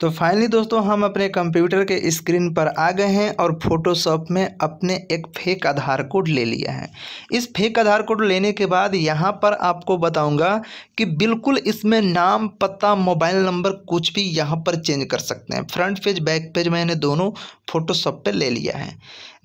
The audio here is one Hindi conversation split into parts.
तो फाइनली दोस्तों हम अपने कंप्यूटर के स्क्रीन पर आ गए हैं और फोटोशॉप में अपने एक फेक आधार कोड ले लिया है इस फेक आधार कोड लेने के बाद यहाँ पर आपको बताऊंगा कि बिल्कुल इसमें नाम पता मोबाइल नंबर कुछ भी यहाँ पर चेंज कर सकते हैं फ्रंट पेज बैक पेज मैंने दोनों फोटोशॉप पे ले लिया है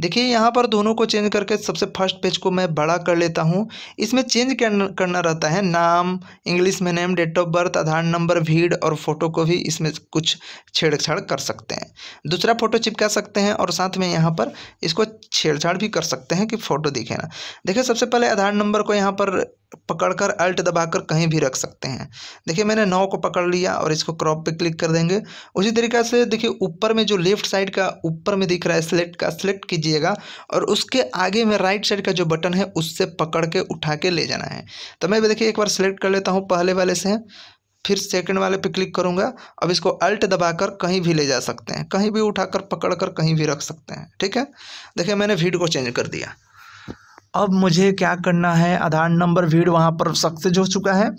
देखिए यहाँ पर दोनों को चेंज करके सबसे फर्स्ट पेज को मैं बड़ा कर लेता हूँ इसमें चेंज करना रहता है नाम इंग्लिश में name date of birth Aadhaar number भीड़ और फ़ोटो को भी इसमें कुछ छेड़छाड़ कर सकते हैं दूसरा फ़ोटो चिपका सकते हैं और साथ में यहाँ पर इसको छेड़छाड़ भी कर सकते हैं कि फ़ोटो दिखे ना देखिए सबसे पहले आधार नंबर को यहाँ पर पकड़कर अल्ट दबाकर कहीं भी रख सकते हैं देखिए मैंने नौ को पकड़ लिया और इसको क्रॉप पे क्लिक कर देंगे उसी तरीके से देखिए ऊपर में जो लेफ्ट साइड का ऊपर में दिख रहा है सिलेक्ट का सिलेक्ट कीजिएगा और उसके आगे में राइट साइड का जो बटन है उससे पकड़ के उठा के ले जाना है तो मैं देखिए एक बार सिलेक्ट कर लेता हूँ पहले वाले से फिर सेकंड वाले पे क्लिक करूँगा अब इसको अल्ट दबाकर कहीं भी ले जा सकते हैं कहीं भी उठाकर पकड़कर कहीं भी रख सकते हैं ठीक है देखिए मैंने भीड को चेंज कर दिया अब मुझे क्या करना है आधार नंबर भीड़ वहाँ पर सक्सेज हो चुका है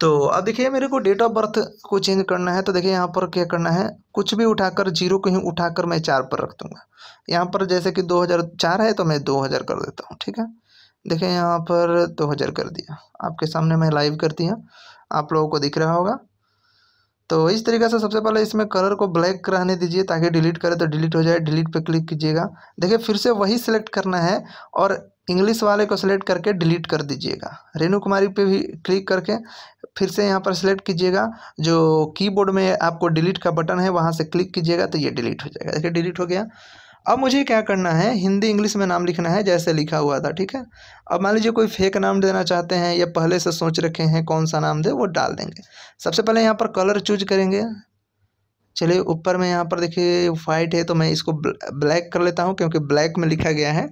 तो अब देखिए मेरे को डेट ऑफ बर्थ को चेंज करना है तो देखिए यहाँ पर क्या करना है कुछ भी उठाकर जीरो को ही उठाकर मैं चार पर रख दूँगा यहाँ पर जैसे कि 2004 है तो मैं 2000 कर देता हूँ ठीक है देखिए यहाँ पर 2000 कर दिया आपके सामने मैं लाइव कर दिया आप लोगों को दिख रहा होगा तो इस तरीके से सबसे पहले इसमें कलर को ब्लैक रहने दीजिए ताकि डिलीट करें तो डिलीट हो जाए डिलीट पर क्लिक कीजिएगा देखिए फिर से वही सिलेक्ट करना है और इंग्लिश वाले को सिलेक्ट करके डिलीट कर दीजिएगा रेनू कुमारी पे भी क्लिक करके फिर से यहाँ पर सिलेक्ट कीजिएगा जो कीबोर्ड में आपको डिलीट का बटन है वहाँ से क्लिक कीजिएगा तो ये डिलीट हो जाएगा देखिए डिलीट हो गया अब मुझे क्या करना है हिंदी इंग्लिश में नाम लिखना है जैसे लिखा हुआ था ठीक है अब मान लीजिए कोई फेक नाम देना चाहते हैं या पहले से सोच रखे हैं कौन सा नाम दे वो डाल देंगे सबसे पहले यहाँ पर कलर चूज करेंगे चलिए ऊपर में यहाँ पर देखिए वाइट है तो मैं इसको ब्लैक कर लेता हूँ क्योंकि ब्लैक में लिखा गया है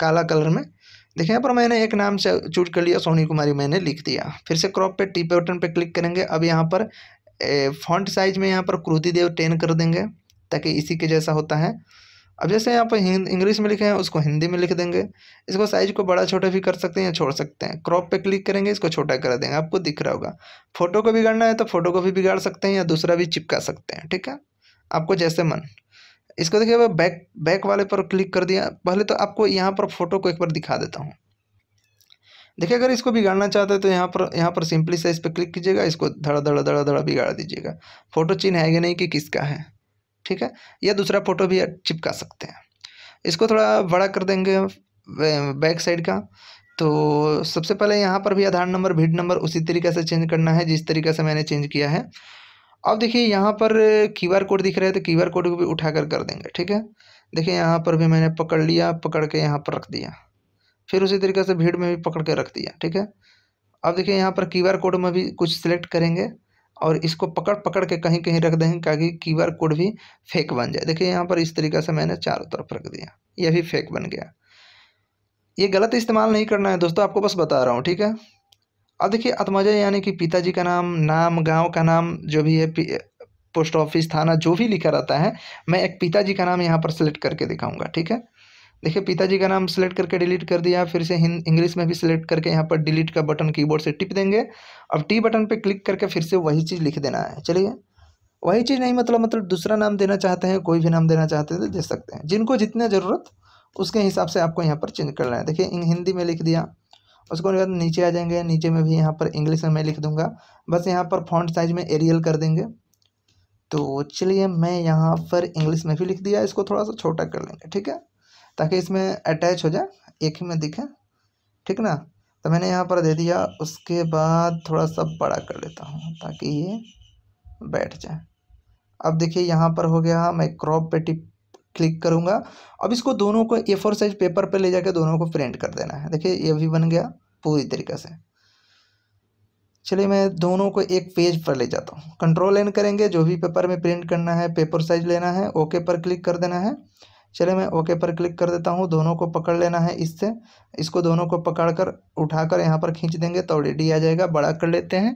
काला कलर में देखिए यहाँ पर मैंने एक नाम से चूज कर लिया सोनी कुमारी मैंने लिख दिया फिर से क्रॉप पे टी पे बटन पे क्लिक करेंगे अब यहाँ पर फॉन्ट साइज में यहाँ पर क्रूति देव टेन कर देंगे ताकि इसी के जैसा होता है अब जैसे यहाँ पर इंग्लिश में लिखे हैं उसको हिंदी में लिख देंगे इसको साइज को बड़ा छोटा भी कर सकते हैं या छोड़ सकते हैं क्रॉप पे क्लिक करेंगे इसको छोटा कर देंगे आपको दिख रहा होगा फोटो को बिगाड़ना है तो फोटो को भी बिगाड़ सकते हैं या दूसरा भी चिपका सकते हैं ठीक है आपको जैसे मन इसको देखिए बैक बैक वाले पर क्लिक कर दिया पहले तो आपको यहाँ पर फोटो को एक बार दिखा देता हूँ देखिए अगर इसको बिगाड़ना चाहते हैं तो यहाँ पर यहाँ पर सिंपली से इस पर क्लिक कीजिएगा इसको धड़ा धड़ा धड़ा धड़ा बिगाड़ दीजिएगा फोटो चिन्ह है कि नहीं कि किसका है ठीक है या दूसरा फोटो भी चिपका सकते हैं इसको थोड़ा बड़ा कर देंगे बैक साइड का तो सबसे पहले यहाँ पर भी आधार नंबर भीड नंबर उसी तरीके से चेंज करना है जिस तरीके से मैंने चेंज किया है अब देखिए यहाँ पर क्यू कोड दिख रहा है तो क्यू कोड को भी उठा कर कर देंगे ठीक है देखिए यहाँ पर भी मैंने पकड़ लिया पकड़ के यहाँ पर रख दिया फिर उसी तरीके से भीड़ में भी पकड़ के रख दिया ठीक है अब देखिए यहाँ पर क्यू कोड में भी कुछ सिलेक्ट करेंगे और इसको पकड़ पकड़ के कहीं कहीं रख देंगे ताकि क्यू कोड भी फेक बन जाए देखिए यहाँ पर इस तरीके से मैंने चारों तरफ रख दिया यह भी फेक बन गया ये गलत इस्तेमाल नहीं करना है दोस्तों आपको बस बता रहा हूँ ठीक है अब देखिए आत्मजय यानी कि पिताजी का नाम नाम गांव का नाम जो भी है पोस्ट ऑफिस थाना जो भी लिखा रहता है मैं एक पिताजी का नाम यहाँ पर सेलेक्ट करके दिखाऊंगा ठीक है देखिए पिताजी का नाम सेलेक्ट करके डिलीट कर दिया फिर से इंग्लिश में भी सिलेक्ट करके यहाँ पर डिलीट का बटन कीबोर्ड से टिप देंगे अब टी बटन पर क्लिक करके फिर से वही चीज़ लिख देना है चलिए वही चीज़ नहीं मतलब मतलब दूसरा नाम देना चाहते हैं कोई भी नाम देना चाहते हैं तो दे सकते हैं जिनको जितना ज़रूरत उसके हिसाब से आपको यहाँ पर चेंज करना है देखिए हिंदी में लिख दिया उसको बाद नीचे आ जाएंगे नीचे में भी यहाँ पर इंग्लिश में मैं लिख दूंगा बस यहाँ पर फॉन्ट साइज में एरियल कर देंगे तो चलिए मैं यहाँ पर इंग्लिश में भी लिख दिया इसको थोड़ा सा छोटा कर लेंगे ठीक है ताकि इसमें अटैच हो जाए एक ही में दिखे ठीक ना तो मैंने यहाँ पर दे दिया उसके बाद थोड़ा सा बड़ा कर लेता हूँ ताकि ये बैठ जाए अब देखिए यहाँ पर हो गया मैं क्रॉप पे टिप क्लिक करूँगा अब इसको दोनों को ए फोर साइज पेपर पर ले जाकर दोनों को प्रिंट कर देना है देखिए ये भी बन गया पूरी तरीके से चलिए मैं दोनों को एक पेज पर ले जाता हूँ कंट्रोल एन करेंगे जो भी पेपर में प्रिंट करना है पेपर साइज लेना है ओके पर क्लिक कर देना है चलिए मैं ओके पर क्लिक कर देता हूँ दोनों को पकड़ लेना है इससे इसको दोनों को पकड़ कर उठा कर यहाँ पर खींच देंगे तो रेडी आ जाएगा बड़ा कर लेते हैं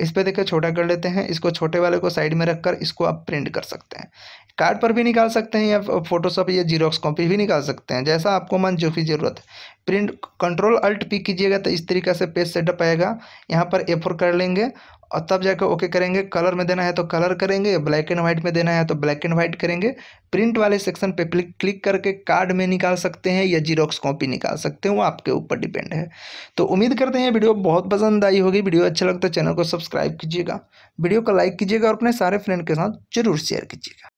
इस पर देखिए छोटा कर लेते हैं इसको छोटे वाले को साइड में रख कर इसको आप प्रिंट कर सकते हैं कार्ड पर भी निकाल सकते हैं या फोटोशॉप या जीरोक्स कॉपी भी निकाल सकते हैं जैसा आपको मन जो भी ज़रूरत है प्रिंट कंट्रोल अल्ट पी कीजिएगा तो इस तरीके से पेज सेटअप आएगा यहाँ पर ए फोर कर लेंगे और तब जाकर ओके करेंगे कलर में देना है तो कलर करेंगे ब्लैक एंड व्हाइट में देना है तो ब्लैक एंड व्हाइट करेंगे प्रिंट वाले सेक्शन पे क्लिक करके कार्ड में निकाल सकते हैं या जीरोक्स कॉपी निकाल सकते हैं वो आपके ऊपर डिपेंड है तो उम्मीद करते हैं वीडियो बहुत पसंद आई होगी वीडियो अच्छा लगता है चैनल को सब्सक्राइब कीजिएगा वीडियो को लाइक कीजिएगा और अपने सारे फ्रेंड के साथ जरूर शेयर कीजिएगा